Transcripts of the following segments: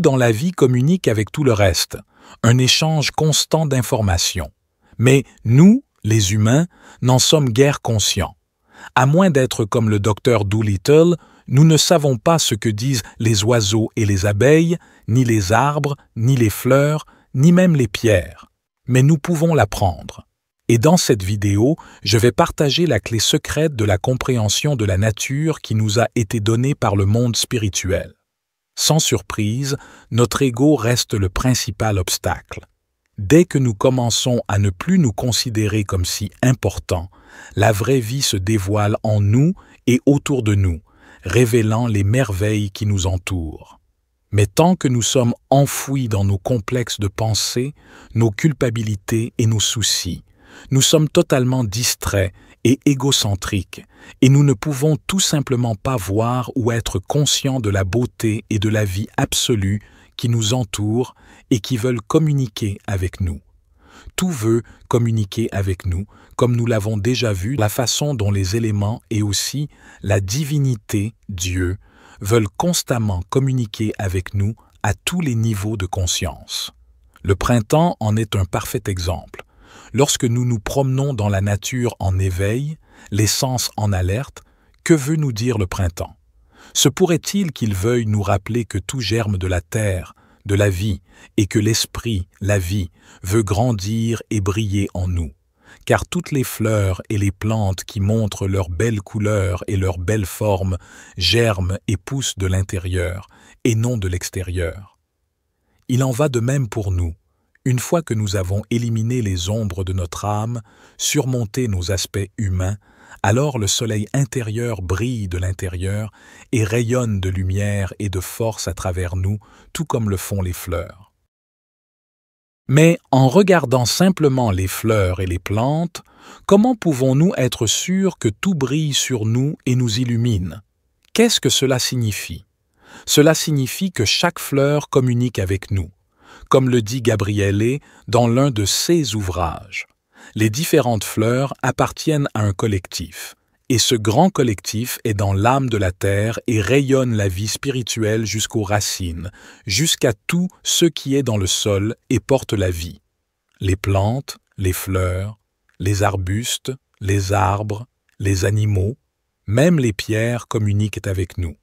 dans la vie communique avec tout le reste, un échange constant d'informations. Mais nous, les humains, n'en sommes guère conscients. À moins d'être comme le docteur Doolittle, nous ne savons pas ce que disent les oiseaux et les abeilles, ni les arbres, ni les fleurs, ni même les pierres. Mais nous pouvons l'apprendre. Et dans cette vidéo, je vais partager la clé secrète de la compréhension de la nature qui nous a été donnée par le monde spirituel. Sans surprise, notre ego reste le principal obstacle. Dès que nous commençons à ne plus nous considérer comme si importants, la vraie vie se dévoile en nous et autour de nous, révélant les merveilles qui nous entourent. Mais tant que nous sommes enfouis dans nos complexes de pensée, nos culpabilités et nos soucis, nous sommes totalement distraits et égocentrique, et nous ne pouvons tout simplement pas voir ou être conscients de la beauté et de la vie absolue qui nous entourent et qui veulent communiquer avec nous. Tout veut communiquer avec nous, comme nous l'avons déjà vu, la façon dont les éléments et aussi la divinité, Dieu, veulent constamment communiquer avec nous à tous les niveaux de conscience. Le printemps en est un parfait exemple. Lorsque nous nous promenons dans la nature en éveil, les sens en alerte, que veut nous dire le printemps Se pourrait-il qu'il veuille nous rappeler que tout germe de la terre, de la vie, et que l'esprit, la vie, veut grandir et briller en nous car toutes les fleurs et les plantes qui montrent leurs belles couleurs et leurs belles formes germent et poussent de l'intérieur, et non de l'extérieur. Il en va de même pour nous. Une fois que nous avons éliminé les ombres de notre âme, surmonté nos aspects humains, alors le soleil intérieur brille de l'intérieur et rayonne de lumière et de force à travers nous, tout comme le font les fleurs. Mais en regardant simplement les fleurs et les plantes, comment pouvons-nous être sûrs que tout brille sur nous et nous illumine Qu'est-ce que cela signifie Cela signifie que chaque fleur communique avec nous comme le dit Gabriele dans l'un de ses ouvrages. Les différentes fleurs appartiennent à un collectif, et ce grand collectif est dans l'âme de la terre et rayonne la vie spirituelle jusqu'aux racines, jusqu'à tout ce qui est dans le sol et porte la vie. Les plantes, les fleurs, les arbustes, les arbres, les animaux, même les pierres communiquent avec nous.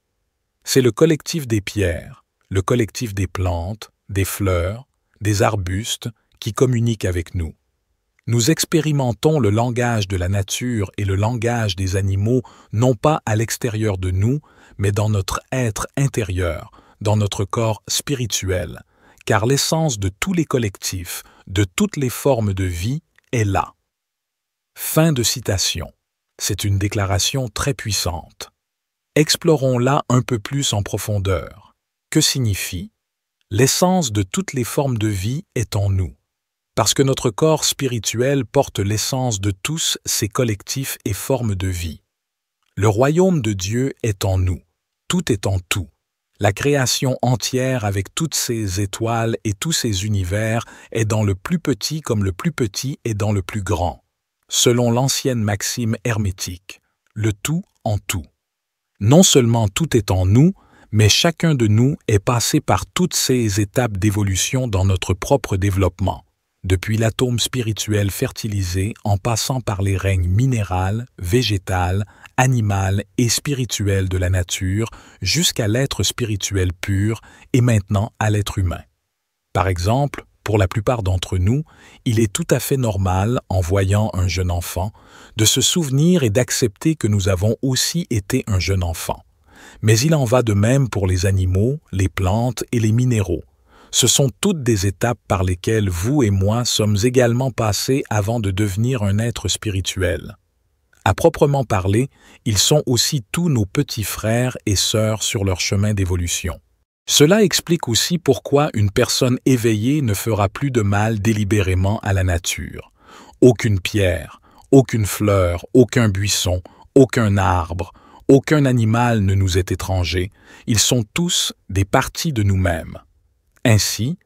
C'est le collectif des pierres, le collectif des plantes, des fleurs, des arbustes qui communiquent avec nous. Nous expérimentons le langage de la nature et le langage des animaux non pas à l'extérieur de nous, mais dans notre être intérieur, dans notre corps spirituel, car l'essence de tous les collectifs, de toutes les formes de vie, est là. Fin de citation. C'est une déclaration très puissante. Explorons-la un peu plus en profondeur. Que signifie L'essence de toutes les formes de vie est en nous, parce que notre corps spirituel porte l'essence de tous ces collectifs et formes de vie. Le royaume de Dieu est en nous, tout est en tout. La création entière avec toutes ses étoiles et tous ses univers est dans le plus petit comme le plus petit est dans le plus grand, selon l'ancienne maxime hermétique, le tout en tout. Non seulement tout est en nous, mais chacun de nous est passé par toutes ces étapes d'évolution dans notre propre développement, depuis l'atome spirituel fertilisé en passant par les règnes minéral, végétal, animal et spirituel de la nature jusqu'à l'être spirituel pur et maintenant à l'être humain. Par exemple, pour la plupart d'entre nous, il est tout à fait normal, en voyant un jeune enfant, de se souvenir et d'accepter que nous avons aussi été un jeune enfant mais il en va de même pour les animaux, les plantes et les minéraux. Ce sont toutes des étapes par lesquelles vous et moi sommes également passés avant de devenir un être spirituel. À proprement parler, ils sont aussi tous nos petits frères et sœurs sur leur chemin d'évolution. Cela explique aussi pourquoi une personne éveillée ne fera plus de mal délibérément à la nature. Aucune pierre, aucune fleur, aucun buisson, aucun arbre, aucun animal ne nous est étranger, ils sont tous des parties de nous-mêmes. Ainsi,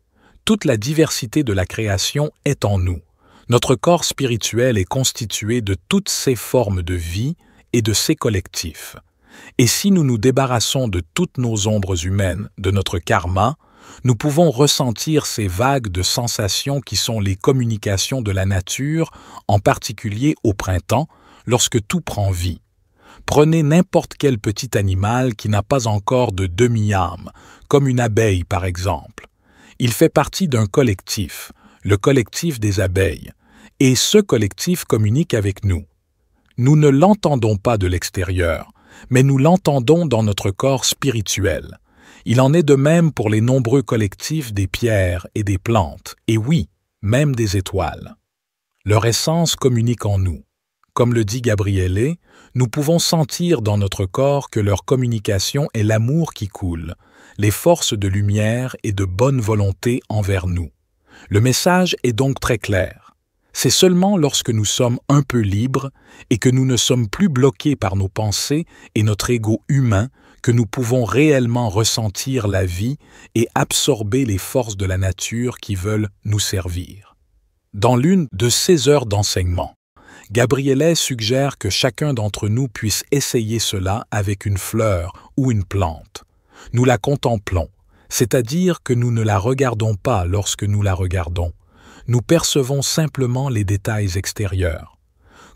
toute la diversité de la création est en nous. Notre corps spirituel est constitué de toutes ces formes de vie et de ces collectifs. Et si nous nous débarrassons de toutes nos ombres humaines, de notre karma, nous pouvons ressentir ces vagues de sensations qui sont les communications de la nature, en particulier au printemps, lorsque tout prend vie. Prenez n'importe quel petit animal qui n'a pas encore de demi-âme, comme une abeille par exemple. Il fait partie d'un collectif, le collectif des abeilles, et ce collectif communique avec nous. Nous ne l'entendons pas de l'extérieur, mais nous l'entendons dans notre corps spirituel. Il en est de même pour les nombreux collectifs des pierres et des plantes, et oui, même des étoiles. Leur essence communique en nous. Comme le dit Gabriele, nous pouvons sentir dans notre corps que leur communication est l'amour qui coule, les forces de lumière et de bonne volonté envers nous. Le message est donc très clair. C'est seulement lorsque nous sommes un peu libres et que nous ne sommes plus bloqués par nos pensées et notre ego humain que nous pouvons réellement ressentir la vie et absorber les forces de la nature qui veulent nous servir. Dans l'une de ces heures d'enseignement, Gabrielet suggère que chacun d'entre nous puisse essayer cela avec une fleur ou une plante. Nous la contemplons, c'est-à-dire que nous ne la regardons pas lorsque nous la regardons. Nous percevons simplement les détails extérieurs.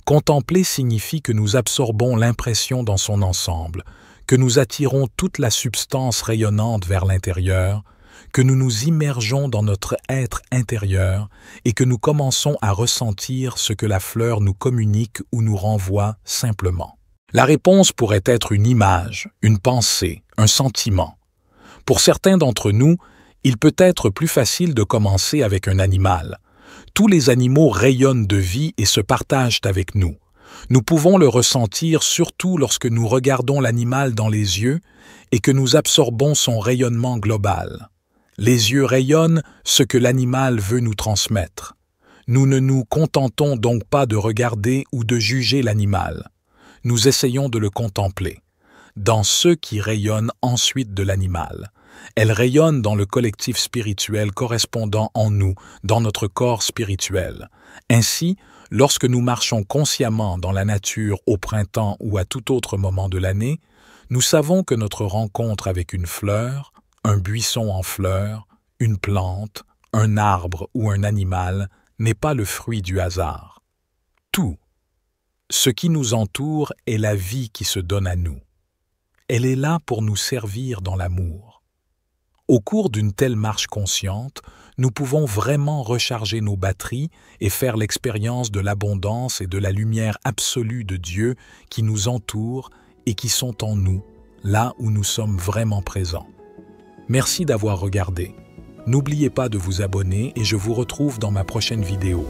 Contempler signifie que nous absorbons l'impression dans son ensemble, que nous attirons toute la substance rayonnante vers l'intérieur, que nous nous immergeons dans notre être intérieur et que nous commençons à ressentir ce que la fleur nous communique ou nous renvoie simplement. La réponse pourrait être une image, une pensée, un sentiment. Pour certains d'entre nous, il peut être plus facile de commencer avec un animal. Tous les animaux rayonnent de vie et se partagent avec nous. Nous pouvons le ressentir surtout lorsque nous regardons l'animal dans les yeux et que nous absorbons son rayonnement global. Les yeux rayonnent ce que l'animal veut nous transmettre. Nous ne nous contentons donc pas de regarder ou de juger l'animal. Nous essayons de le contempler. Dans ce qui rayonne ensuite de l'animal. Elle rayonne dans le collectif spirituel correspondant en nous, dans notre corps spirituel. Ainsi, lorsque nous marchons consciemment dans la nature au printemps ou à tout autre moment de l'année, nous savons que notre rencontre avec une fleur, un buisson en fleurs, une plante, un arbre ou un animal n'est pas le fruit du hasard. Tout, ce qui nous entoure est la vie qui se donne à nous. Elle est là pour nous servir dans l'amour. Au cours d'une telle marche consciente, nous pouvons vraiment recharger nos batteries et faire l'expérience de l'abondance et de la lumière absolue de Dieu qui nous entoure et qui sont en nous, là où nous sommes vraiment présents. Merci d'avoir regardé. N'oubliez pas de vous abonner et je vous retrouve dans ma prochaine vidéo.